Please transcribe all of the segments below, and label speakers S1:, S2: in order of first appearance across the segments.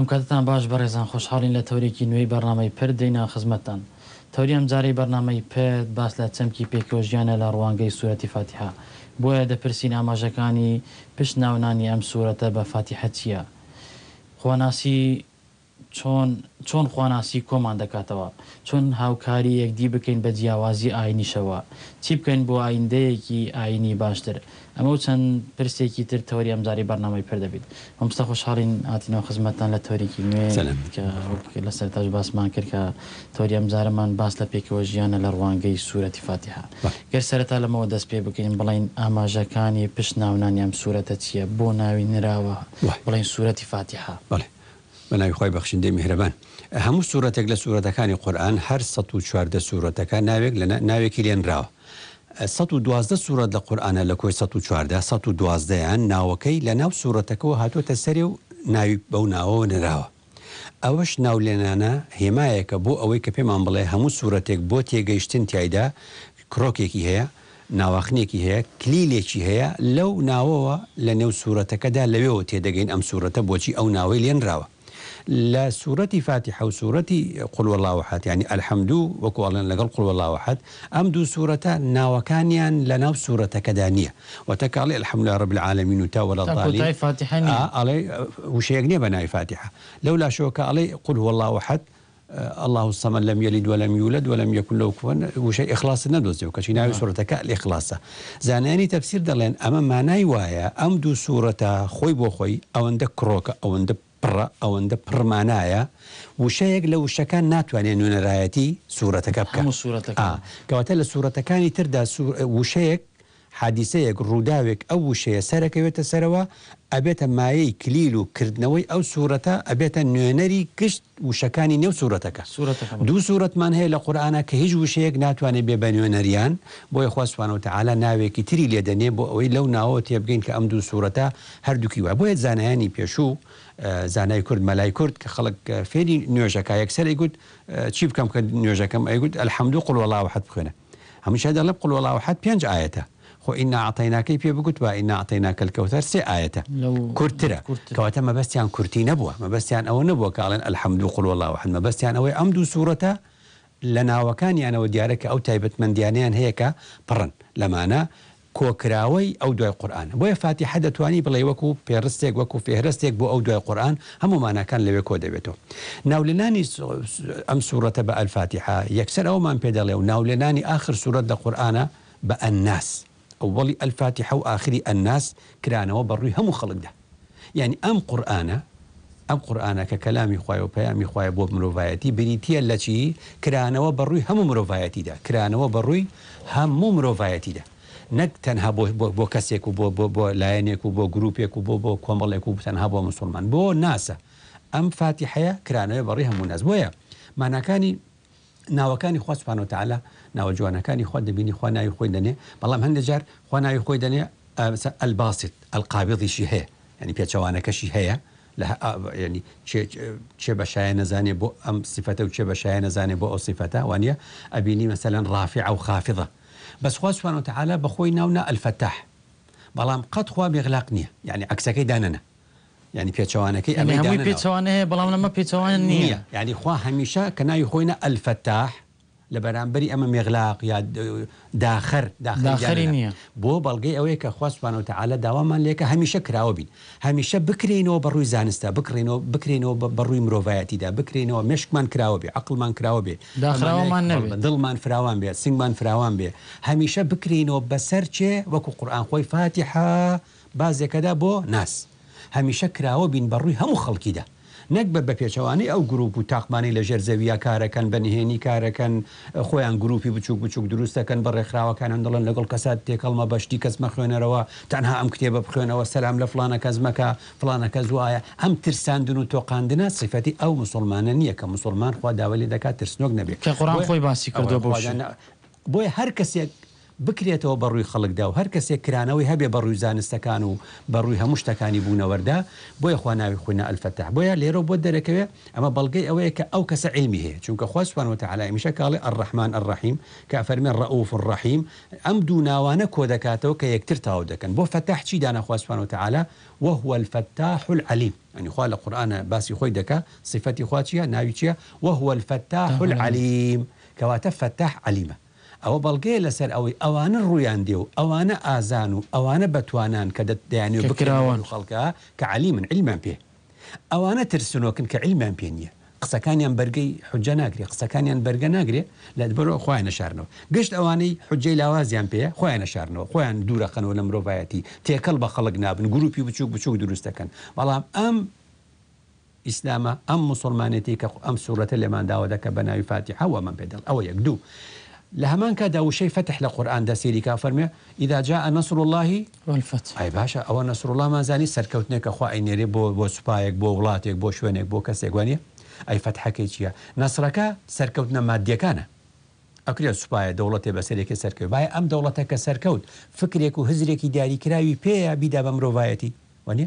S1: ئەم کاتتان باش بەڕێزان خۆشحاڵین لە تەورێکی نوێی بەرنامەی پر دەینا خزمەتان تەوری ئەم جارەی بەرنمەی پێت باس لە چەمکی پێکۆژیانە لە ڕوانگەی سوورەتی فاتیها بۆیە دەپرسین ئاماژەکانی پشت ناونانی ئەم سوورەتە بە فاتیحەتیە خۆناسی چۆن خواناسی کۆمان دەکاتەوە چۆن هاوکاری یەکدی بکەین بە جیاوازی ئاینیشەوە چی بکەین بۆ ئایندەیەکی ئاینی باشتر ئەمە چەند پرسێکی تر تەوری ئەمزاری بەرنامەی پردەبیت ئەمستا خۆشحاڵین ئاتینەوە خزمەتتان لە تۆریکی نوێ لە سەرتاج باسمان کرد کە تۆری ئەمزارەمان باس لە پێکەوە ژیانە لە ڕوانگەی سوورەتی فاتیها گەر سەرەتا لەمەوە دەست پێ بکەین بڵین ئاماژەکانی پشت ناونانیان سوورەتە چییە بۆ ناوی نراوە بڵین سوورەتی فاتیها بڵێ
S2: بەناوی خۆی بەخشندەی میهرەبان هەموو سوورەتێک لە سوورەتەکانی قورآن هەر 14 سوورەتەکە ناوێک لە ناوێکی لێنراوە 12 سوورەت لە قورآانە لە کۆی 14 12یان ناوەکەی لە ناو سوورەتەکەەوە هاتوۆتە سەری و ناوی بەو ناوەوە نراوە ئەوەش ناولێنانە هێمایەکە بۆ ئەوەی کە پێمان بڵێ هەموو سوورەتێک بۆ تێگەیشتن تایدا کڕۆکێکی هەیە ناواخنێکی هەیە کلیلێکی هەیە لەو ناوەوە لە نێو سوورەتەکەدا لەوێەوە تێدەگەین ئەم سوورەتە بۆچی ئەو ناوەی لێنراوە لا لە سوورەتی فاتیح قل والله أحد ینی يعني ئەلحەمدوو وەکوڵێن لەگەڵ قولوەڵاوحات ئەم دوو سوورەتە ناوەکانیان لە ناو سوورەتەکەدا نییە وتەکڵی ئەلحەملا ڕب العالمین و تاوەڵڵی ئەڵێ آه، آه، وشەیەک نیە بە نای لولا شوكة علي قل هو آه، الله الصمد لم يلد ولم يولد ولم يكن له كفوا وشيء اخلاص ندوزي وكشي ناوي سوره كا الاخلاص زاناني تفسير دلين اما معناي وايا ام دو سوره خوي بو خوي او اندك كروكا او اندك پڕ ئەوەندە پڕمانایە وشەیەک لە وشەکان ناتوانێت نوێنەرایەتی سوورەتەکە بکەم کەواتە لە سوورەتەکانی تردا وشەیەک حادیسەیەک ڕووداوێک ئەو وشەیە سەرەکەوێتە سەرەوە ئەبێتە مایەی کلیل و کردنەوەی ئەو سوورەتە ئەبێتە نوێنەری گشت وشەکانی نێو سوورەتەکە دوو سوورەتمان هەیە لە قورآانە کە هیچ وشەیەک ناتوانێت بێ بە نوێنەریان بۆی خواستوانەوە تعالا ناوێکی تری لێدەنێ بۆ ئەوەی لەو ناوەوە تێبگەین کە ئەم دوو سوورەتە هەردووکی وە بۆیە زانایانی پێشوو زانای کورد مەلای کورد کە خەڵک فێری نوێژەکە یەکسەر ئەیگوت چی بکەم کە نوێژەکەم ئەیگوت ئەلحەمد و قڵوەڵاوحەت بخوێنە هەمیشە دەڵب قڵوەڵاوحەت پێنج ئاەتە خۆ ئینا عتەیناکەی پێ بگوت و ئینا عتەیناکەلکەوتەر سێ ئاەتە کورتترە کەواتە مەبەستیان کورتی نەبووە مەبەستیان ئەوە نەبووە کاڵێن ئەلحەمد و قڵوەڵاوحەن مەبەستیان ئەوەی ئەم دوو سوورەتە لە ناوەکانیانەوە دیارەکە ئەو تایبەتمەندیانیان هەیەکە پڕن لەمانە کۆکراوەی ئەو دوای قورآن بۆیە فاتی حەدەتوانی بڵێ وەکو پێڕستێک وەکو فێرستێک بۆ ئەو دوای قورآن هەموو مانەکان لەوێ کۆ دەبێتەوە ناولێنانی ئەم سوورەتە بە ئەلفاتیحا یەکسەر ئەومان پێدەڵێ و ناولێنانی آخر سوورەت لە قورآە بە ئەناس ئەوڵی ئەلفاتیحە و آخری ئەناس کرانەوە بەڕووی هەموو خەڵکدا یعنی ئەم قورآە ئەم قورآانە کە کەلامی خخوای و پەیامی خخوای بۆ مرۆڤایەتی بریتە لە چی کرانەوە بەڕووی هەموو مرۆڤایەتیدا کرانەوە بەڕووی هەموو مرۆڤایەتیدا نەک تەنها بۆ کەسێک بو بو بو بو و بو گرروپێک و بو بۆ کۆمەڵێک و تەنها بۆ مسلمان بۆ ام فاتحه فاتی حەیە کرانەوە مناسب هەموو نەز بۆیە ماناکانی ناوەکانی خواستپان و تعالا ناوە جوانەکانی خوا دەبینی خوا ناوی خۆی دەنێ بەڵام هەندێک جار خوا ناوی خۆی دەنێ ئەلباست ئەلقابڵیشی هەیە ینی پێچەوانەکەشی هەیە ینی چێ بەشایە نەزانێ بۆ ئەم سیفەتە و چێ بەشایە نەزانێ بۆ ئەو سیفەتە وانە ئەبینی مەسەلەن ڕافع و بس خوا سبحانه وتعالى بخۆی ناونا الفتاح بلام قد خوا يعني بێغلاق نییە یعنی عکسەکەی دانەنە ینی پێچوانەکەی ئەمەی پێچوان هەیە بەڵام لەمە پێچوان نییە يعني خوا هميشة كنا يخوينا الفتاح لە بەرامبەری ئەمە مێغلاق یا داخەر داخری نییە بۆ بەڵگەی ئەوەیە کە خۆستبانەوە تەعاالە داوامان لێکە هەمیشە کراوە بین هەمیشە بکرێنەوە بەڕووی زانستە بکرێنەوە بکرێنەوە بەڕووی مرۆڤایەتیدا بکرێنەوە مشکمان کراوە بێ عقلمان کراوە بێ داخراوەمان دڵمان فراوان بێت سنگمان فراوان بێ هەمیشە بکرێنەوە بەسەر چێ وەکو قورآان خۆی فاتیح بازێکەدا بۆ ناس هەمیشە کراوە بین بەڕووی هەموو خەڵکیدا نەک بە بەپێچەوانی ئەو گروپ و تاقمانی لە ژێرزەویە کارەکەن بەنهێنی کارەکەن خۆیان گروپی بچوک بچوک دروستەکەن بە ڕێکخراوەکانان دەڵن لەگەڵ کەسات تێکەڵمە بەشتی کەس مەخوێنەرەوە تەنها ئەم کتێبە بخوێنەوە سەسلام لە فلانە کەزمەکە فلانە کەز وایە ئەم ترساندن و تۆقااندنە سفەتی ئەو مسلمانە نییە کە مسلمان خوا داوەلی دەکات ترسنۆک نەبێت قڕان خۆی باسی کردو بۆ بۆی هەر کەسێک بکرێتەوە بەڕووی خەڵکدا و هەر کەسێک کرانەوەی هەبێ بەڕووی زانستەکان و بەڕووی هەموو شتەکانی بوونەوەردا بۆیە خواناوی خوێنە ئەلفتەح بۆیە لێرە بۆ دەرەکەوێ ئەمە بەڵگەی ئەوەیە کە ئەو کەسە علمی هەیە چونکە خواستوانەوەتە علاایمیشە کاڵێ ئەڕحمان ئەڕحیم کە فەرمێن ڕەوف ڕحیم ئەم دوو ناوانە کۆ دەکاتەوە کە یەکتر تاو دەکەن بۆ فتەح چی دانا خواستوانەوەتەعاالە وهو الفتاح العليم يعني خوا القرآن باسي خوي دكا صفتي خواتيا ناوي وهو الفتاح العليم كواتف فتاح عليمه ئەوە بەڵگەیە لەسەر ئەوەی ئەوانە ڕوویان دێ و ئەوانە ئازان و ئەوانە بەتوانان کە دەتدایانێ بکراوان خەڵکە کە علی من علمان پێ ئەوانە ترسنۆکن کە علمان پێ نیە قسەکانیان بەرگەی حجە ناگرێ قسەکانیان بەرگە ناگرێ لە بەرەوە خۆیان نەشارنەوە گشت ئەوانەی حجەی لاوازیان پێ خۆیان نەشارنەوە خۆیان دوورەخەنەوە لە مرۆڤایەتی تێکەڵ بە خەڵک نابن گروپی بچوک بچوک دروستەکەن بەڵام ئەم ئیسلامە ئەم مسلمانێتی کە ئەم سوورەتە لێمانداوە دەکە بە ناوی فاتی هەوە من پێدەڵ ئەوە یەک دوو لە هەمان کا داوشەی فتح لە قورآان دەسیریکا فەرمێ ئیدا جا نسر اللهی ئای باشە ئەوە نسر الله مازانی سەرکەوتنێکە خواینێری بۆ بۆ سوپایەک بۆ وڵاتێک بۆ شوێنێک بۆ کەسێکوانە ئەی فتحەکەی چییە نسرەکە سەرکەوتنە مادیەکانە ئەکرێت سوپایە دەوڵەتێ بەسەرێکی سەرکەوت باە ئەم دەوڵەتە کە سەرکەوت فکرێک و هزرێکی دیاریکراوی پێەیە بیدا بە مرۆڤایەتی وانە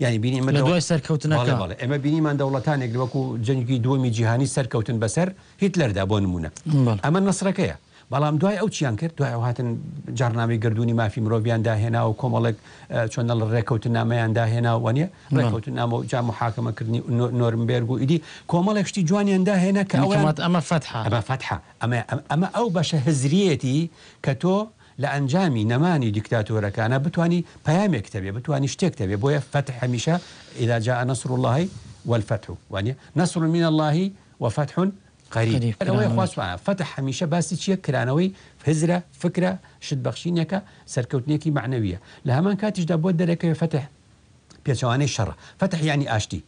S2: یعنی بینی من دوای سەرکەوتنەکە ئەمە بینیمان دەوڵەتانێک وەکو جەنگی دومی جیهانی سەرکەوتن بەسەر هیتلەردا بۆ نمونە ئەمە نسرەکەیە بەڵام دوای ئەو چیان کرد دوای هاتن جارنامەی گردردونی مافی مرۆڤیان داهێنا و کۆمەڵێک چۆن لە ڕێکەوتن نامەیان داهێنا وەنیە ڕێکوتن نامە و جا محاکەمەکردنی نۆرمبێرگ و ئیدی کۆمەڵێکشتی جوانیان داهێنا کە ئەمە فتح ئەمە فتح ئەمە ئەمە ئەو بەشە هزریەتی کە تۆ نماني دكتاتورة كان بتواني بيام يكتبه بتواني بتانی يكتبه بويا فتح فەت اذا جاء نصر الله والفتح واني نصر من الله وفتح قەریبەوەی نعم. خواسوانە فتح هەمیشە باسی چییە کرانەوەی فزرە فکرە شتبەخشینەکە سەرکەوتنێکی معنەویە لە هەمان کاتیشدا بۆ دەرەکەی فتح بيتواني شەڕ فتح يعني اشتي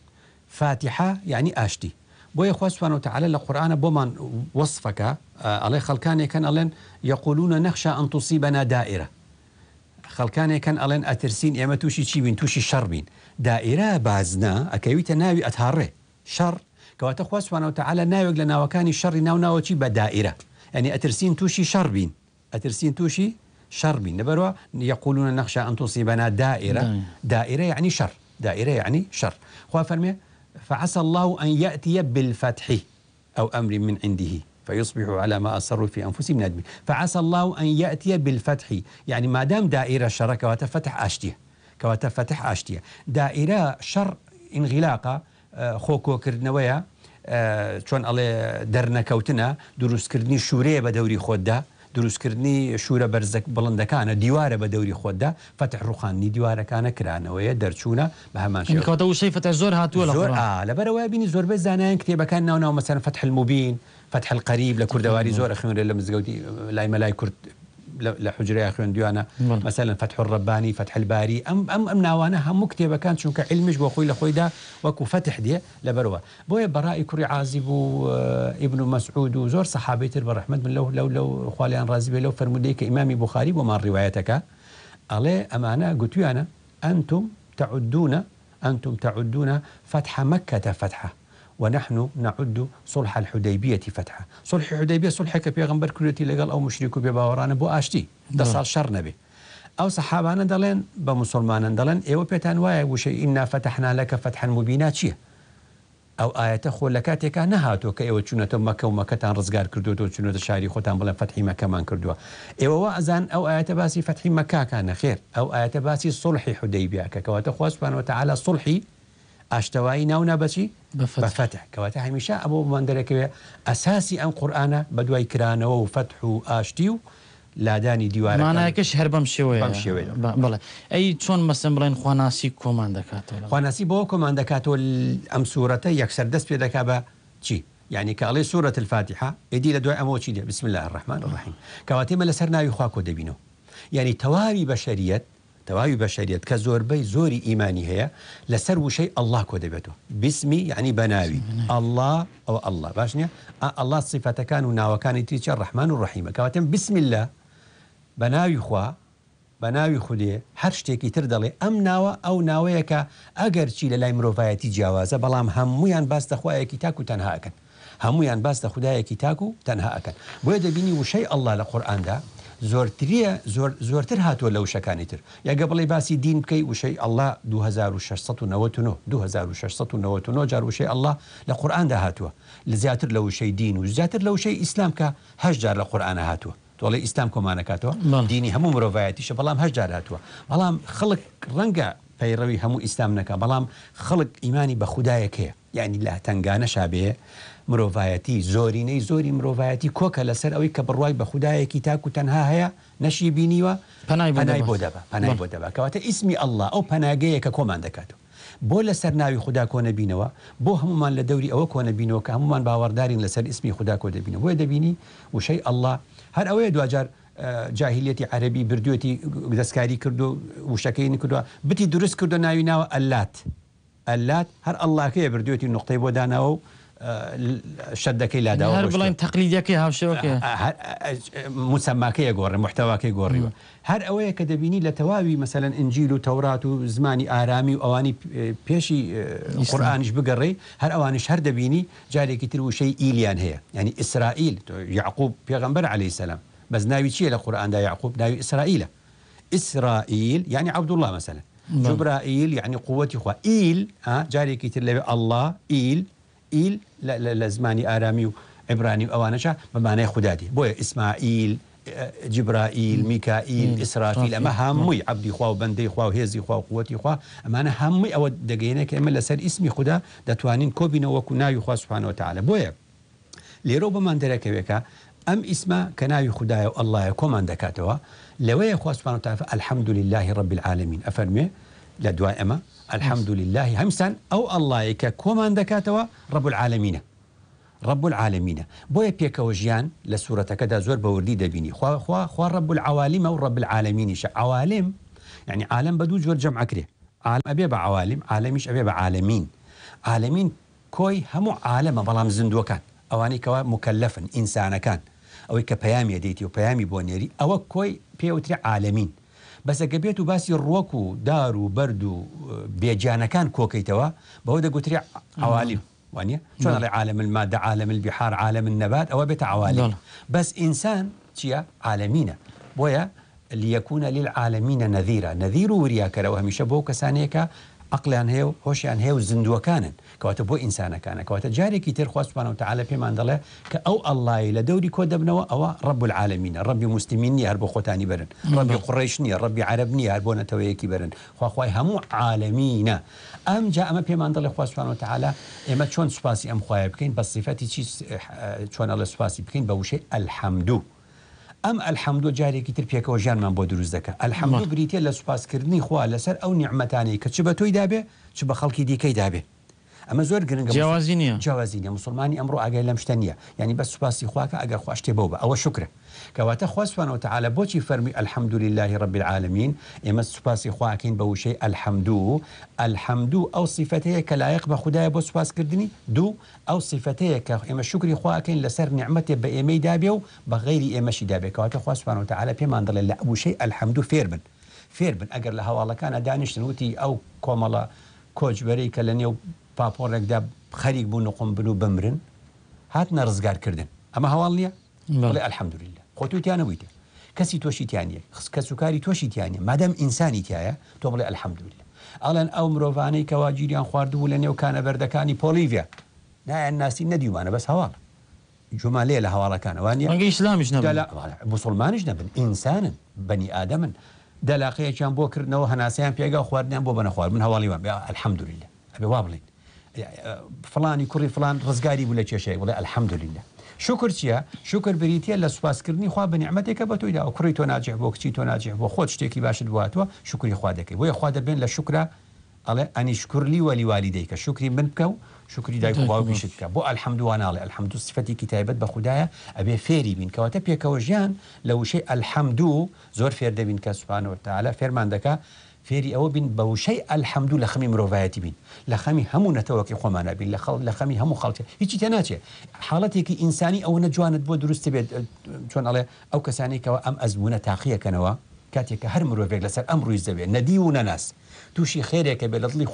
S2: فاتحه يعني اشتي بۆ یەخوا سووان و تعالە لە قورآانە بۆمان وەصفەکە ئەڵێ خەکانێکەن ئەڵێن یەقولونە نەخشا ئەنتوسی يكن دائرە خەکانێکەن ئەڵێن ئەترسین ئێمە تووشی چی بین تووشی شەڕ بین دائرە بازنا ناوي ناوی شر شەڕ کەواتە خواسوانە وتعالى ناوي لنا وكان الشر ناو ناوي بە بدائرة يعني أترسين توشي شر بين أترسين توشي شر بين نبروا يقولون نخشى أن تصيبنا دائرة دائرة يعني شر دائرة يعني شر خوا فەرمێ فعسى الله أن يأتي بالفتح أو أمر من عنده فيصبحوا على ما أصروا في أنفسهم نادمين فعسى الله أن يأتي بالفتح يعني ما دام دائرة شر كواتا فتح أشتيه كواتا فتح أشتيه دائرة شر انغلاقة آه، خوكو آه، شون على درنا كوتنا دروس دروستکردنی شوريه بدوري خود ده دروستکردنی شوورە بەرزەک بڵندەکانە دیوارە بە دەوری خۆدا فتح ڕوخانی دیوارەکانە کرانەوەیە دەرچوونە بە هەمانشەوە وشەی فتە زور هاتووە لەۆر لەبەرەوەی بینی زۆربەی زانایان کتێبەکان ناوناو مەسەر فتح المبین فتح القریب لە کوردەواری زۆرە خوێنرە لە لاي ملاي كرد لحجري حجرەیە خوێندویانە مثلا فتح الرباني فتح الباري ام ام ام ناوانا هم کتێبەکان كان علمش كعلمش خۆی لە دا وكو فتح دي لبروا بويا برائي كري عازب آه، ابن مسعود وزور صحابي و زۆر سەحابێتتر بە ڕحمد من لو لو لەو خالیان ڕازیبێ لو فرەرمودەی امامي بخاري وما روايتك ڕیواەتەکە امانه قلت انا انتم تعدون أنتم تعدون فتح مكة فتحة ونحن نعد صلح الحديبية فتحة صلح الحديبية صلح كبيغمبر كريتي لقال أو مشركو بباوران بو أشتي صار شر نبي ئەو دلين بمسلمان بە مسلمانان دەڵێن ئێوە وشي إنا وشە ئیننا فتحنا لەکە فتحن مبینا چییە؟ ئەو ئاەتە خۆ لە کاتێکا نەهاتۆ کە ئێوە چونەتە مەکە و مەکەتان ڕزگار کردوەوە چونەتە شاری خۆتان بڵێن فەتحی مەکەمان کردووە ئێوەوە ئەزان ئەو ئاەتە باسی فەتحی مەکاکانە خێر ئەو ئاەتە باسی سڵحی حودەیبیاکە کەواتە سبحانه وتعالى صلحي ئاشتەوایی ناونا بەچی بەفتە کەواتە هەمیشە ئەمە مندەرەکەوێ ئەساسی ئەم قورآە بە دوای کرانەوە و فتح و ئاشتی و لادانی دیوارانەکەش هەر بەم شێوەیە ئەی چۆن مەسم بڵێن خواناسی کۆمان دەکاتەوە خواناسی بۆ کۆمان دەکاتەوە ئەم سوورەتە یەکسەر دەست پێ دەکا بە چی یعنی کاڵی سوورەت الفاتحا ئیدی لە دوای ئەمەوە چی دێ بسم الله الرحمن الرحیم کەواتێمە لەسەر ناوی خواکۆ دەبینەوە یعنی تەواوی بە شەریەت تەواوی بەشریت کە زۆربەی زۆری ئیمانی هەیە لەسەر وشەی ئەله کۆ دەبێتەوە بسمی یعنی بەناوی ئەله ئەو ئەله باش نیە ئەله سیفەتەکان و ناوەکانی تریچە ڕحمان و ڕحیمەکەواتم بسمیللا بەناوی خوا بە ناوی خودێ هەر شتێکی تر دەڵێ ئەم ناوە ئەو ناوەیەکە ئەگەر چی لە لای مرۆڤایەتی جیاوازە بەڵام هەمویان باستە خوایەکی تاکو تەنهاکەن هەمویان باستە خدایەکی تاکو تەنهاکەن بۆیە دەبینی وشەی ئەللا لە قورآاندا زۆرتریە زۆرتر هاتووە لە وشەکانی تر یاگە بڵێ باسی دین بکەی وشەی ئەله 2699 جار وشەی ئەله لە قورآاندا هاتووە لە زیاتر لە وشەی دین و زیاتر لە وشەی ئیسلام کە هەش جار لە قورآانە هاتووە تۆڵی ئیسلام کۆمانەکاتەوە دینی هەموو مرۆڤایەتیشە بەڵام هەش جار هاتووە بەڵام خەڵک ڕەنگە پەیڕەوی هەموو ئیسلام نەکە بەڵام خەڵک ئیمانی بە خوددایەکەیە یعنی لە تنگانە شابێ مرۆڤایەتی زۆرینەی زۆری مرۆڤایەتی کۆکە لەسەر ئەوەی کە بڕوای بە خوددایەکی تاکو تەنها هەیە نەشی بینیوە پەنای بۆ دەب پەنای بۆ دەب کەواتە ئیسمی ئەله ئەو پەناگەیە کە کۆمان دەکاتەوە بۆ لەسەر ناوی خوددا کۆنە بینەوە بۆ هەمومان لە دەوری ئەوە کۆنە بینەوە کە هەمومان باوەڕدارین لەسەر ئیسمی خوددا کۆ دەبینەوە وە دەبینی وشەی ئەله هەر ئەوەیە دوجار جاهلیەتی عەربی بردوێتی دەستکاری کرد و وشەکەی نکردووە بتی دروست کردو ناوی ناوە ئەلات ئەلات هەر ئەللاکەیە بردوێتی نقطەی بۆ داناەوە و آه، شدك الى يعني دواء آه، آه، هر بلاين
S1: تقليد يكي هاو شو كي
S2: مسمى كي يقور محتوى كي يقور هر اوه كدبيني لتواوي مثلا انجيل وتورات وزماني ارامي واواني بيشي قران ايش بقري هر اوانش هر دبيني جالي كتير وشي ايليان هي يعني اسرائيل يعقوب بيغنبر عليه السلام بس ناوي شي القران دا يعقوب ناوي اسرائيل اسرائيل يعني عبد الله مثلا نعم. جبرائيل يعني قوتي اخوة ايل ها جاري كتير الله ايل ايل لە زمانی ئارامی و عبرانی و ئەوانەشە بەمانای خوددادی بۆیە ئیسماعیل جبرائیل میکائیل ئیسرافیل ئەمە هەمووی عبدی خوا و بەندەی خوا و هێزی خوا قوتی خوا ئەمانە هەمووی ئەوە دەگەینە کە ئێمە لەسەر ئیسمی خوددا دەتوانین کۆبینەوەکو ناوی خوا سوحانەوە تاالە بۆیە لێرە بەمان دەرەکەوێکە ئەم ئیسمە کە ناوی خدایە و ئەلهە کۆمان دەکاتەوە لەوەیە خواسبان و تاافە ئەلحەمدللهی ڕبی العالمین ئەفەرمێ لە دوای ئەمە الحەمد للهی هەمسان ئەو ئەلهەیە کە کۆمان دەکاتەوە ڕب العالمینە ڕب العالمینە بۆیە پێکەوە ژیان لە سوورەتەکەدا زۆر بەوردی دەبینی خواخوا خوا ڕب العوالیمە و ڕب العالمینیشە عوالم یعنی عالم بە دوو جۆر جەم ئەکرێ ئەبێ بە عوالم عالمیش ئەبێ بە عالمین عالمین کۆی هەموو عالمە بەڵام زیندوەکان ئەوانەی کەوا مکەلفن ئینسانەکان ئەوەی کە پەیامی دەیتی و پەیامی بۆ نێری ئەوە کۆی پێوتری عالمین بس كبيتو باسی الروكو دارو بردو اه، بيجانا كان كوكي توا کۆکەیتەوە بەەوە دەگوتری ئەوالیم نعم. وانە نعم. عالم المادة عالم البحار عالم النبات أو بيت ئاوالی نعم. بەس ئینسان چییە عالمینە بۆیە لیەکوونە للعالمینە نەذیرە نەذیر و وریاکەرەوە هەمیشە بۆ عقلیان هەیە و هۆشیان هەیە و زیندوەکانن کەواتە بۆ ئینسانەکانە کەواتە جارێکی تێرخواستوانە و تعاالە پێمان دەڵێ کە ئەو ئەلای لە دەوری کۆ دەبنەوە ئەوە ڕب العالمینە ڕبی مسلمین هەر بۆ خۆتانی بن ڕبی قڕێش نیە ڕبی عرب نیە هەر بۆ نەتەوەیەکی برن خواخوای هەموو عالمینە ئەم جا ئەمە پێمان دەڵێ خواستوان و تعاالە ئێمە چۆن سوپاسی ئەم خوایە بکەین بە سیفەتی چی چۆن ئەڵە سوپاسی بکەین بە وشەی ئەلحەمدوو. ئەم ئەلحەمدۆ جارێکی تر پێکەوە ژیانمان بۆ دروست دەکە ئەلحەمدو بریتە لە سوپاسکردنی خوا لەسەر ئەو نیعممەتانی کە چ بە تۆی دابێ چ بە خەڵکی دیکەی دابێ ئەمە زۆر گرنگ جوازینیا نیە جیاوازی نیە مسلمانی ئەمڕۆ ئاگای لەم شتە نیە یعنی بە سوپاسی خواکە ئەگەر خوشتێ بەوە بە ئەوە شکرە کەواتە خۆسوانەوە تعاالە بۆچی فەرمی ئەلحەمدولیلهی ڕب العالمین ئێمە سوپاسی خواکەین بە وشەی ئەلحەمدوو ئەلحەمدوو ئەو سیفەتەیە کە لایەق بە خدایە بۆ سوپاسکردنی دوو ئەو سیفەتەیە کە ئێمە شکری خواکەین لەسەر نعممەتێ به ئێمەی دابێ و بە غیری ئێمەشی دابێکەوەکە خۆسوانەوە تعاالە پێمان دەڵێت لە وشەی ئەلحەمدوو فێر بن فێر بن ئەگەر لە هەواڵەکانە دانیشتن وتی ئەو کۆمەڵە کۆچبەرەی کە لە نێو پاپۆرێکدا خەریک بوون نقم بن و بمرن هات نەڕزگارکردن ئەمە هەواڵ نییە بڵێ ئەلحەمدوریلە خۆتوتیانەبوویتە کەسی تۆشیتیانە کەس وکاری تۆشیتیانە مادەم ئینسانی تایە تۆ بڵێ ئەلحەمدوریلە ئەڵەن ئەو مرۆڤانەی کەواگیریان خواردبوو لە نێوکانە بەردەکانی پۆلیڤیا نایەن ناسی نەدیوانە بەس هەواڵ جمالەیە لە هەواڵەکانەوانیسلامیش مسلمانش نەبن ئینسانن بەنی ئادەمن دەلاقەیەکیان بۆ کردنەوە هەناسیان پێگا خواردنیان بۆ بەنەخوارد من هەواڵی وان بێ ئەلحەمدوریلە ئەبێ وا بڵین فلانی کوڕی فلان ڕزگاری بوو لە کێشەیە وڵێ ئەلحەمدلینە شکر چییە شکر بریتە لە سوپاسکردنی خوا بنیعممەتێکە بە تویدا و کوڕی تۆ ناجێ بۆ کچی تۆ ناجێ بۆ خۆت شتێکی باشت بواتوە شکری خوا دەکەی بۆیە خوا دەبێن لە شکرا ئەڵێ ئەنی شکرلی وەلیوالی دەیکە شکری من بکە و شکری دایک باویشت بکە بۆ ئەلحەمدووانناڵێ ئەلحەمدو سفەتێکی تایبەت بە خوددایە ئەبێ فێری بین کەواتە پێکەوە ژیان لە وشەی ئەلحەمدوو زۆر فێر دەبین کە سوپانەوەتەعاە فێرمان دەکە فيري أو بين بە وشەی ئەلحەمد و لە خەمی مرۆڤایەتی بین لە خەمی هەموو نەتەوەکی خۆمانە بین لە خەڵ لە خەمی هەموو خەڵکی هیچی تێ ناچێت حاڵەتێکی ئینسانی ئەوە نەجوانت بۆ دروستی بێت چۆن ئەڵێ ئەو کەسانێکەوە ئەم ئەزبوونە تاقیەکەنەوە کاتێککە هەر مرۆڤێک لەسەر ئەم ڕووی دەبێت نەدی و نەناس تووشی خێرێکە بێت لە دڵی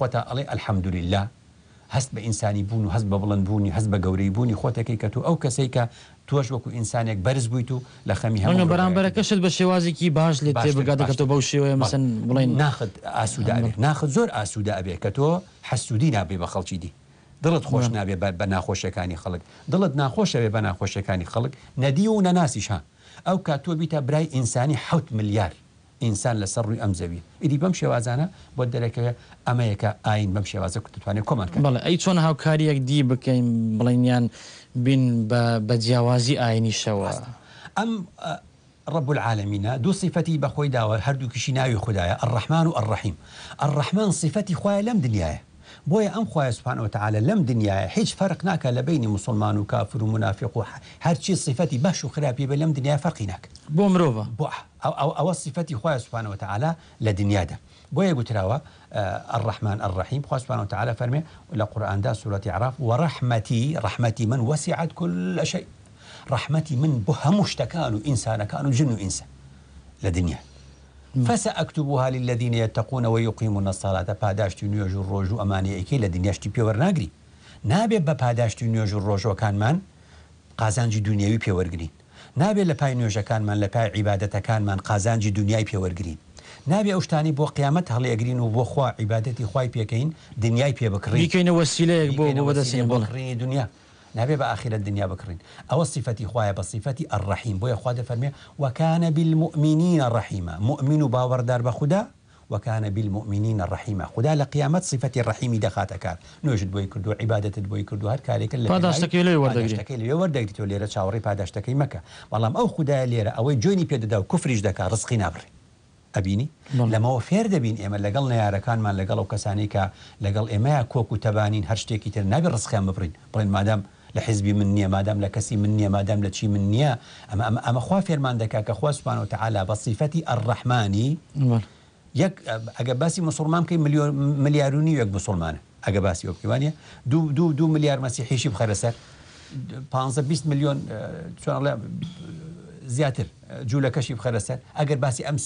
S2: الحمد لله هەست بە ئینسانی بوون و هەست بە بڵند بوونی هەست بە گەورەی بوونی خۆتەکەی کە تو ئەو کەسێک کە توۆش وەکو ئینسانێک بەرز بوویت و لە خەمی هەمە
S1: بەرامبەرەکەشت بە شێوازێکی باش لێ بگاتەکە بەو شێوەیە مەسن بڵێن ناخت
S2: ئاسووداێت ناخت زۆر ئاسوودا ئەبێ کە تۆ حەسوودی نابێ بە خەڵکی دی دڵت خۆش نابێ بە ناخۆشەکانی خەڵک دڵت ناخۆشەوێ بە ناخۆشەکانی خەڵک نەدی و نەناسیش ها ئەو کات تۆ بیتە برای ئینسانی حوت ملیار ئینسان لەسەر ڕووی ئەم زەوی ئیدی بەم شێوازانە
S1: بۆ دەرەکەوێ ئەمەیەکە ئاین بەم شێوازە کوتوانێت کۆمان بڵێ ئەی چۆن هاوکاریەک دی بکەین بڵێنیان بین بە جیاوازی ئاینی شەوە
S2: ئەم رب العالمين دو صفتي بخوي داوە هەردووکیشی ناوی خدایە الرحمن و الرحیم الرحمن صفتی خوایە لەم دنیاە بويا ام خويا سبحانه وتعالى لم دنيا هيج فرق ناك لبين مسلمان وكافر ومنافق و صفاتي و هەرچی صفەتی لم و خراپی بە لەم دنیا فەرقی ناک او او بۆ ئەوە صفەتی خخوای سوپانەوە تعاالە لە دنیادا بۆیە آه الرحمن الرحيم خويا سبحانه وتعالى فرمي قران ده سورة عراف ورحمتي رحمتي من وسعت كل شيء رحمتي من بهم اشتكان انسان كانوا جن انسان لدنيا فەسە ئەکتوبوها للذین یتقونەوە یقیمون الصلاة پاداشتی نوێژ و ڕۆژ و ئەمانەیەکی لە دنیاشتی پێوەرناگری نابێت بە پاداشتی نوێژ و ڕۆژەکانمان قازانجی دنیاوی پێوەرگین نابێت لە پای نوێژەکانمان لە پای عیباەتەکانمان قازانجی دنیای پێوەرگین نابێ ئەوشتانی بۆ قیامەت هەڵێگرین و بۆ خوا عیباەتی خی پێکەین دنیای پێ بکڕین بکەینەوە
S1: سیلەیەک بۆ بەدەستین بڵڕی
S2: دنیا نبي نابێ بە ئاخرە دنیا بکڕین وكان بالمؤمنين خوایە مؤمن باور دار بۆیە وكان بالمؤمنين وەکانە بالمؤمنینە ڕحیمە مؤمن و باوەڕدار بە نوجد وەکانە بالمؤمنینە ڕحیمە خدا لە قیامەت صفەتی ڕحیمی دەخاتەکار نوێژت بۆی کردو عیباەتت بۆی لي هەر کارێکە لە وەردەگریت و لێرە چاوەڕی پاداشتەکەی مەکە بەڵام ئەو خدا لي ئەوەی جوێنی پێدەدا و کوفریش دەکات ڕسقی نابڕێ نابري أبيني فێر دەبین ئێمە لەگەڵ إما لقلنا يا ركان ما لەگەڵ كسانيكا لقل إما إيه كوكو تبانين هرشتكي تر نابێت ڕسخیان مبرين برين مادام لە حیزبی من نییە مادام لە کەسی من نییە مادام لە چی من نییە ئەمە ئەمە خوا فێرمان دەکا کە خواسبان و تعالا بەصیفەتی ئەڕەحمانی یەک ئەگە باسی مسلمان کەی ملیارونی یەک مسلمانە ئەگە باسی ئۆکیوانە دوو دوو دو ملیار مەسیحیشی بخەرەسەر 15 میلیۆن چۆنڵێ زیاتر جوولەکەشی بخەرەسەر ئەگەر باسی ئەم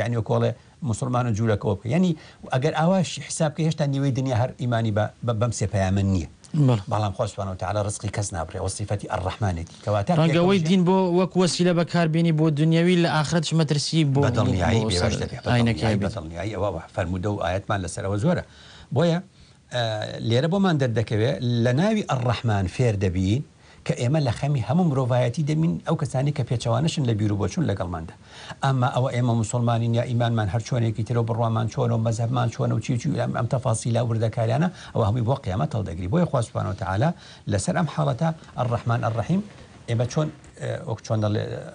S2: یعنی کۆڵێ مسلمان و جوولەکەەوە بکە ینی ئەگەر ئاواش حسابکە هێشتا نیوەی دنیا هەر ئیمانی بەم سێپەیامە نییە بەڵام خۆشبانەوە تعالا ڕسقی کەس نابڕێ ئەو سیفەتی ئەڕحمانێتی کەواتە ڕەنگەوەی
S1: دین بۆ وەک وەسیلە بەکاربیێنی بۆ دنیاوی لە ئاخرەت مەترسی بۆ دڵنیایی
S2: ئەوە و ئاەتمان لەسەرەوە زۆرە بۆیە لێرە بۆمان دەردەکەوێت لە ناوی ئەڕەحمان فێر دەبین کە ئێمە لە خەمی هەموو مرۆڤایەتی دەمین ئەو کەسانی کە پێچەوانشن لە بیرروبچون لەگەڵماندا ئەمما ئەوە ئێمە مسلمانین یا ئیمانمان هەر چۆنێکی ترەوە بڕوامان چۆنەوە مەزەبمان چۆنە و چیچ ئەم تەفاسیلا وردەکاریانە ئەوە هەمووی بۆ قیامەت هەڵدەگری بۆی خواسبانەوەتەعاالە ام حالتا الرحمن ئەڕحمان ئەڕحیم ئێمە چۆن وەک چۆن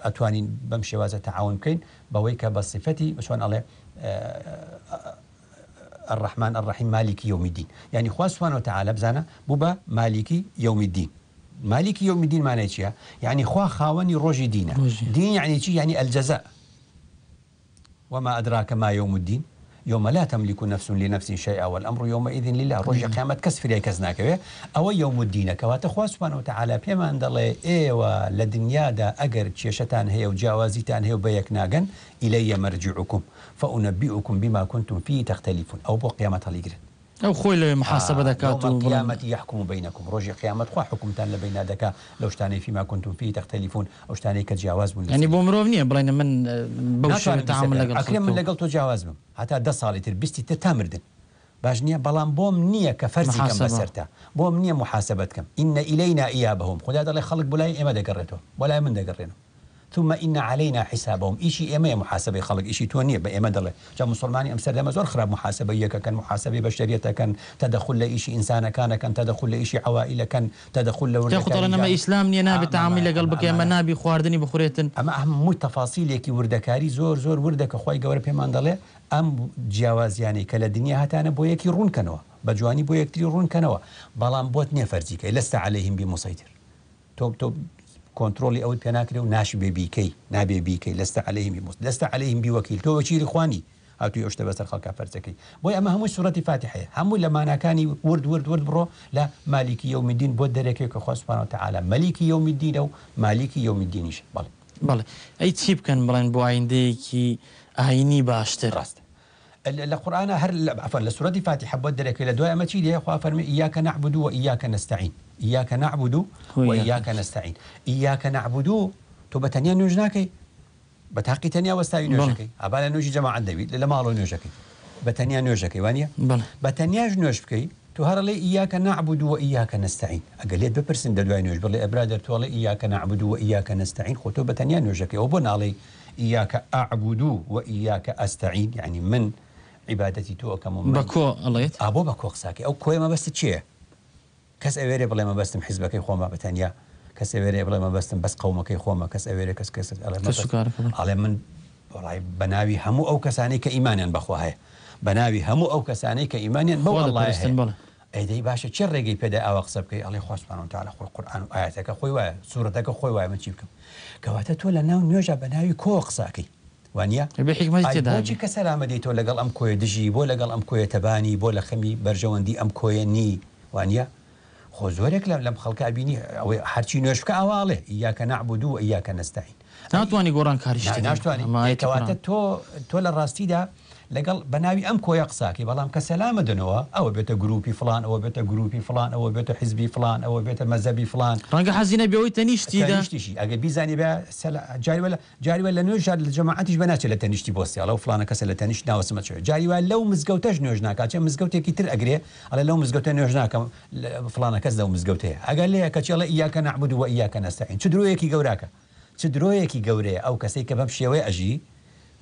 S2: ئەتوانین بەم شێوازە تەعاون بکەین بەوەی کە بە سفەتی بەچۆن ئەڵێ الرحمن الرحيم مالك يوم الدين يعني خواه سبحانه وتعالى بزانا بوبا مالكي يوم الدين مالك يوم الدين معناه شيء يعني خوا خاوني ڕۆژی دينه دين يعني شيء يعني الجزاء وما أدراك ما يوم الدين يوم لا تملك نفس لنفس شيئا والأمر يومئذ لله رجع قيامة كسف لي كزناك إيه؟ أو يوم الدين كوات أخوة سبحانه وتعالى أن الله إيوة لدنيا دا أقر تشيشتان هي وجاوازيتان هي وبيك ناقن إلي مرجعكم فأنبئكم بما كنتم فيه تختلفون أو بقيامة ليقرن او خوي المحاسبه محاسبه آه يوم القيامة يحكم بينكم رجع قيامة خو حكم تان لبين دكا لو شتاني فيما كنتم فيه تختلفون او شتاني كتجاوز يعني من يعني
S1: بومروف نيه براينا من بوش تعامل لقل اكلم من لقل
S2: تجاوز بم حتى ده صالي تربستي تتامردن باش نيه بلان بوم نییە کە كم بسرتا بوم نییە محاسبتكم ان الينا ايابهم خدا دەڵێ خەڵک بلاي ئێمە دەگەڕێتەوە ولا من دەگەڕێنەوە ثم إن علينا حسابهم إشي إما محاسبة خلق إشي تونية بإما دله جا مسلماني أمسر لما زور خراب محاسبة يك كان محاسبة بشرية كان تدخل لإشي إنسان كان كان تدخل لإشي عوائل كان تدخل لولا تاخد الله نما إسلام نينا بتعامل قلبك يا
S1: منابي خواردني بخوريتن أما أهم مو تفاصيل
S2: يكي وردكاري زور زور وردك خوي جورب همان دله أم جواز يعني كلا دنيا هتانا بويكي رون كنوا بجواني بويكتري رون كنوا بلان بوت نفرزيك لست عليهم بمسيطر تو تو کۆنتترۆلی ئەوەی پێناکرێ و ناش بێبیکەی نابێ بیکەی لەستا عليهلەیمی مست لەستا عليهلەیهم بیوەکیل تۆ وەچیری خوانی هاتووی ئەوشتە بەسەر خەڵکە پەرچەکەی بۆی ئەمە هەمووی سوەتی فاتحەیە هەموو لە ماناکانی ورد ورد ورد بڕۆ لە مالیکی یو میدین بۆ دەرەکەی کە خۆسپانەوە تعاالە مەلیکی یو میدینە و مالیکی یو میدینیش بڵێ بڵێ ئەی چی بکەن بڵێن بۆ ئایندەیەکی ئاینی باشتر ڕاستە لقرآن هر عفوا لسورة فاتحة بدرك إلى دواء متي ليه خوا فرمي إياك نعبد وإياك نستعين إياك نعبد وإياك نستعين إياك نعبد تو بتنيا نوجناكي بتحقي تنيا وستاي نوجكي أبالا نوجي جماعة دبي للا مالو نوجكي بتنيا نوجكي وانيا بل بتنيا نوجكي تو هر لي إياك نعبد وإياك نستعين أقل يد ببرسن دلوا نوج لي أبرادر تو لي إياك نعبد وإياك نستعين خطو بتنيا نوجكي وبن علي إياك أعبد وإياك أستعين يعني من عبادتي تو كمؤمن بكو الله يت أبو بكو خساكي أو كوي ما بس تشيه کەس ئەوێرێ بڵێ مە بەستم حیزبەکەی خۆمە بەتەنیا کەس ئەوێرێ بڵێ مە بەستم بەس قومەکەی خۆمە کەس ئەوێرە کەس کەس ئەڵێ من بەڵی بەناوی هەموو ئەو کەسانی کە ایمانیان بەخواهەیە بەناوی هەموو ئەو کەسانی کە ایمانیان بەڵ ئەدەی باشە چه ڕێگەی پێدا ئەوە قسە بکەی ئەڵێ خۆشمان تاالە خۆی قورآان و ئاەتەکە خۆی وایە سوورەتەکە خۆی وایە من چی بکەم کەواتە تۆ لە ناو نوێژە بەناوی کۆ قساکەی وانیەچی کە سەلامەدەی تۆ لەگەڵ ئەم کۆی دژی بۆ لەگەڵ ئەم کۆیە تەبانی بۆ لە خەمی بەرژەوەندی ئەم کۆیە نی وانە خۆ زۆرێک لە لەم خەڵکبینی ئەوەی هەرچی نوێشکە ئاواڵێ یاکە نعبدو یاکە نستاین ناتوانانی گۆڕان کاریشتوانیتە تۆ تۆ لە ڕاستیدا لەگەڵ بەناوی ئەم کۆیە قساکی بەڵام کە سەلامە دنەوە ئەوە بێتە گروپی فلان ئەوە بێتە گروپی فلان ئەوە بێتە حزبی فلان ئەوە بێتە مەزەبی فلان ڕەنگە حەزیینە بەوەی تەنیشتی داشتیشی ئەگە بیزانانی بە جاریوە جاریوە لە نوێژ لە جەماعتیش بەناچێت لە تەنیشتی بۆسیڵە و فلانە کەس لە تەنیشت ناوسمەچێت جاریوە لەو مزگەوتەش نوێژ ناکات چە مزگەوتێکی تر ئەگرێ ئەلە لەو مزگەوتە نوێژ ناکەم فلانە کەس لەو مزگەوتەیە ئەگەر لەیە کەچێڵە ئیاکە نعبود وە ئیاکە نستاین چ درۆیەکی گەوراکە چ درۆیەکی گەورەیە ئەو کەسێک کە بەم شێوەیە ئەژی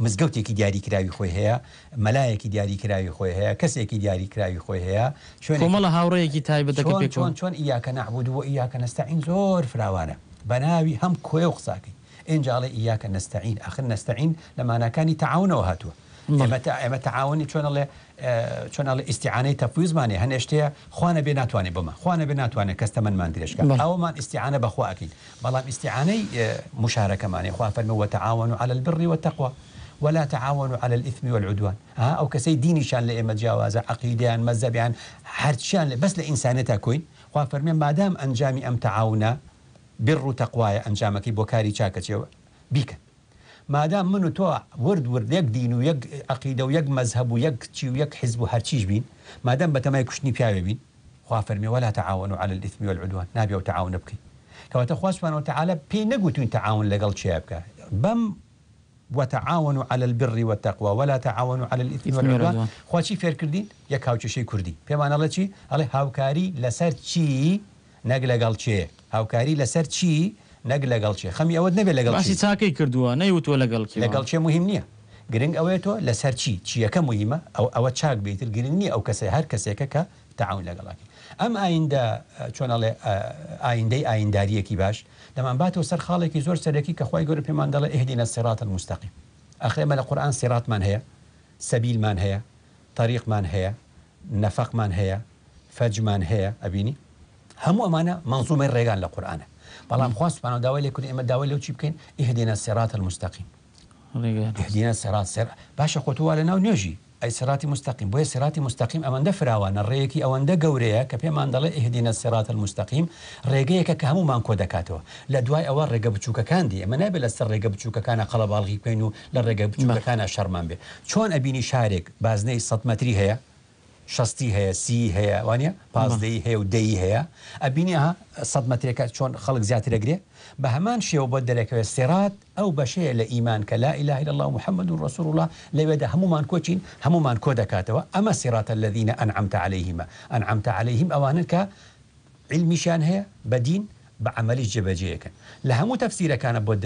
S2: مزگەوتێکی دیاریکراوی خۆی هەیە مەلایەکی دیاریکراوی خۆی هەیە کەسێکی دیاریکراوی خۆی هەیە
S1: شوێن مەڵە هاوڕەیەکی تایبەت چۆن
S2: چۆن ئیاکە نەحبوودەوە ئیاکە نستەعین زۆر فراوانە بەناوی هەم کۆێ قساکەی ئینجاڵی ئیاکە نستەعین ئەخر نستەعین لە ماناکانی تەعاونەوە هاتووە ئێمە تەعاونی چۆنڵێ چۆنڵ ئیسیعانەی تەپویزمانی هەنێشتەیە خوانە بێ ناتوانێت بمە خوانە بێ ناتوانێت کەستە منمان درێژکە ئەومان ئیسیعانە بەخواکەین بەڵام ئیسیعانەی مشارەکەمانی خوافەرمەوە تەعاون و على البڕی وتەخوا ولا تعاونوا على الإثم والعدوان ها أو كسي شان لإما جاوازة عقيديان مذهبيان شان بس لإنسانتا كوين وفرمي ما دام أنجامي أم تعاونا بر تقوايا أنجامك بوكاري شاكتي ما مادام منو تو ورد ورد يك دين ويك عقيدة ويك مذهب ويك مەذهب ويك حزب و بين بین مادەم بە تەمای کوشتنی ولا تعاونوا على الاثم والعدوان نابي و تعاون كما کەواتە سبحانه وتعالى بي نغوتو تعاون لقل شيء بکە وتعاون على البر والتقوى ولا تعاون على الاثم والعدوان خواچی فێرکردین یە کاوچشەی کوردی پێمانەڵە چی ئەڵێ هاوکاری لەسەر چی نەگ لەگەڵ چێ هاوکاری لەسەر چی نەگ لەگەڵ چێ خەمی ئەوە نەبێت لەگەڵ
S1: چاکەی کردووە نەیوتوە
S2: لەگەڵ لەگەڵ چێ مهم نییە گرنگ ئەوەیە تۆ لەسەر چی چیەکە مهمە ئەو ئەوە چاک بیتر گرنگنی ئەو کەسە هەر کەسێکە کە تەعاون لەگەڵاکی ئەم ئایندە چۆنەڵێ ئایندەی ئاینداریەکی باش دەمانباتەوە سەر خاڵێکی زۆر سەرەکی کە خی گەورە پێمان دەڵێ ئهدینە سێرات مستەقی ئەخێمە لە قورآان سێراتمان هەیە سەبیلمان هەیە تاریقمان هەیە نەفەقمان هەیە فەجمان هەیە ئەبینی هەموو ئەمانە منزومی ڕێگان لە قورآانە بەڵام خواستمان داوای لێ کوردی ئمە داوای لەو چی بکەین ئهدینە سێرات مستەقیم هدینە سێرات سێر باشە خۆتووە لە ناو نوێژی ئەی سراتی مستەقیم بۆیە سراتی مستەقیم ئەمەندە فراوانە ڕێیەکی ئەوەندە گەورەیە کە پێمان دەڵێ ئهدینە سرات مستەقیم ڕێگەیەکە کە هەمومان کۆ دەکاتەوە لە دوای ئەوە ڕێگە بچووکەکاندی ئەمە نابێت لەسەر ڕێگە بچووکەکانە قەڵەباڵغی کوین و لە ڕێگە بچووکەکانە شەرمان بێ چۆن ئەبینی شارێک بازنەی سەمەری هەیە شستی هەیە سی هەیە وانە پازدەی نعم. هەیە و دەی هەیە ئەبینیها سەد مەترێکە چۆن خەڵک زیاتر ئەگرێ بە هەمان شێوە بۆ دەرەکەوێت سێرات ئەو بەشەیە لە ئیمان کە لا إله إلا الله محمد رسول الله لەوێدا هەمومان کۆچین هەمومان کۆ دەکاتەوە ئەمە سێراتە الذيینە ئەنعمتە عليهلیهمە ئەنعمتە عليهلیهیم ئەوانن کە علمیشان هەیە بەدین بعملي جبجيك لهمو تفسير كان بود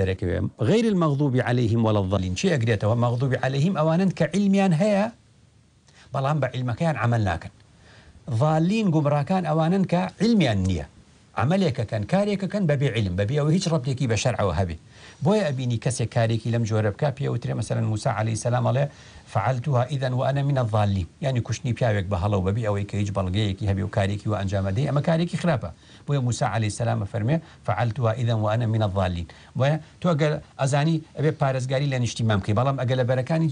S2: غير المغضوب عليهم ولا الضالين شيء أقريته ومغضوب عليهم أوانا كعلميان هيا بەڵام بە كان ظالين ناکەن ڤالین گومڕاکان ئەوانن کە علمیان كان عملێکەکەن كان بەبێ علم بەبێ ئەو هیچ ڕبتێکی بە شەرعەوە هەبێ بۆیە ئەبینی کەسێک کارێکی لم جۆرە بک پێ وترێ مثلەن عليه عليهەی سلام فعلتها إذا وأنا من الظالين يعني كشني پیاوێک بهلا هەڵەو او ئەوەی کە هیچ بەڵگەیەکی هەبی و کارێکی اما ئەنجامەدەی ئەمە کارێکی موسى عليه السلام فرمي فعلتها إذا وأنا من الظالين بۆیە تو ازاني ابي ئەبێ پارێزگاری لە نیشتی مامکەی بەڵام ئەگە لە بەرەکانی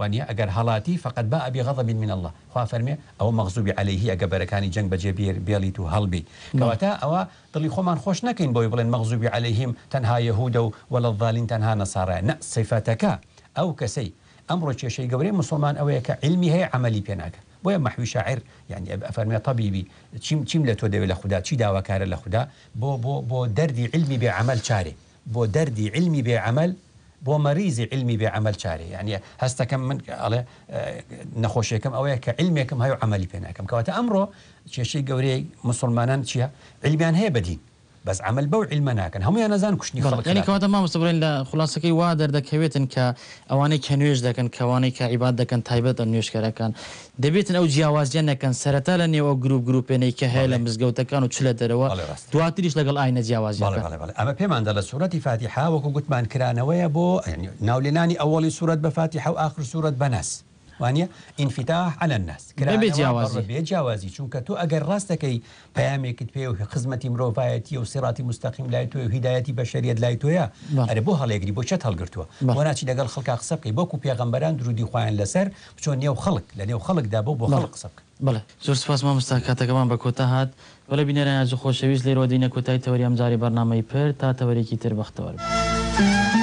S2: وانە اگر هەڵاتی فقط با ئەبی غەضبین من الله خوا فەرمێ ئەوە مەغزوبی عليهەیهی ئەگە بەرەکانی جەنگ بەجێ بێڵیت و هەڵبی کەواتە ئەوە دڵی خۆمان خۆش نەکەین بۆی بڵێن مەغزوبی عليهیم تەنها یهودە و وەڵەڵین تەنها نەسارە نە سیفەتەکە ئەو کەسەی ئەمڕۆ کێشەی گەورەی مسلمان ئەوەیە کە علمی هەیە عملی پێناکە بۆیە مەحوی شاعر يعني ئەفەرمێ طبیبی چیم چیم لە تۆ دەوێت لە خوددا چی داواکارە لە خوددا بۆ بۆ بۆ دەردی علمی بێ عمل چارێ بۆ دەردی علمی بێ عمل بۆ مەریزی علمی بێ عمل چاری یعنی يعني هەستەکەم من ئەڵێ آه، نەخۆشیەکەم ئەوەیە کە علمێکم هەیە عملی پێناکەم کەواتە ئەمڕۆ کێشەی گەورەی مسلمانان چییە؟ علمیان هەیە بەدین بەس ئەمەل بەو عیلمە ناکەن هەمویان نەزان کوشتنی خڵەکەنی کەواتە
S1: مامەسەبرێن لە خلاصەکەی وا دەردەکەوێتن کە ئەوانەی کە نوێژ دەکەن کەوانەی کە عیبات دەکەن تایبەتە نوێشکەرەکان دەبێتن ئەو جیاوازیان نەکەن سەرەتا لە نێوە گروپ گروپێنەی کە هەیە لە مزگەوتەکان و چ لە دەرەوە دواتریش لەگەڵ ئاینە جیاوازی
S2: ئەمە پێماندا لە سوورەتی فاتیحاوەکو گوتمان کرانەوەیە بۆ ناولێنانی ئەوڵی سوورەت بە فاتیح و آخر سوورەت بەناس. وانە ئینفیتاح على الناس بێ جیاوازی چونکە تۆ ئەگەر ڕاستەکەی پامێکت پێ و خزمەتی مرۆڤایەتی و سراتی مستەقیم لای توی هیدایەتی بە شەریت لای تۆە ئەرە بۆ هەڵێگری بۆ چەت هەڵگرتووە بۆناچی لەگەڵ خەڵکا قسەبکەی بۆکو پێغمبەران درودی خوۆیان لەسەر بچۆن نێو خەڵک لە نێو
S1: خەڵکدا بۆ بۆ خەڵک قسەبکە بڵێ زۆر سپاسمان مستا کاتەکەمان بە کۆتا هات بەڵە بینەران یاز خۆشەویست لێرۆدینە کۆتای تەوەری ئەمجاری بەرنمەی پر تا تەوەرێکی تر بەختەوە.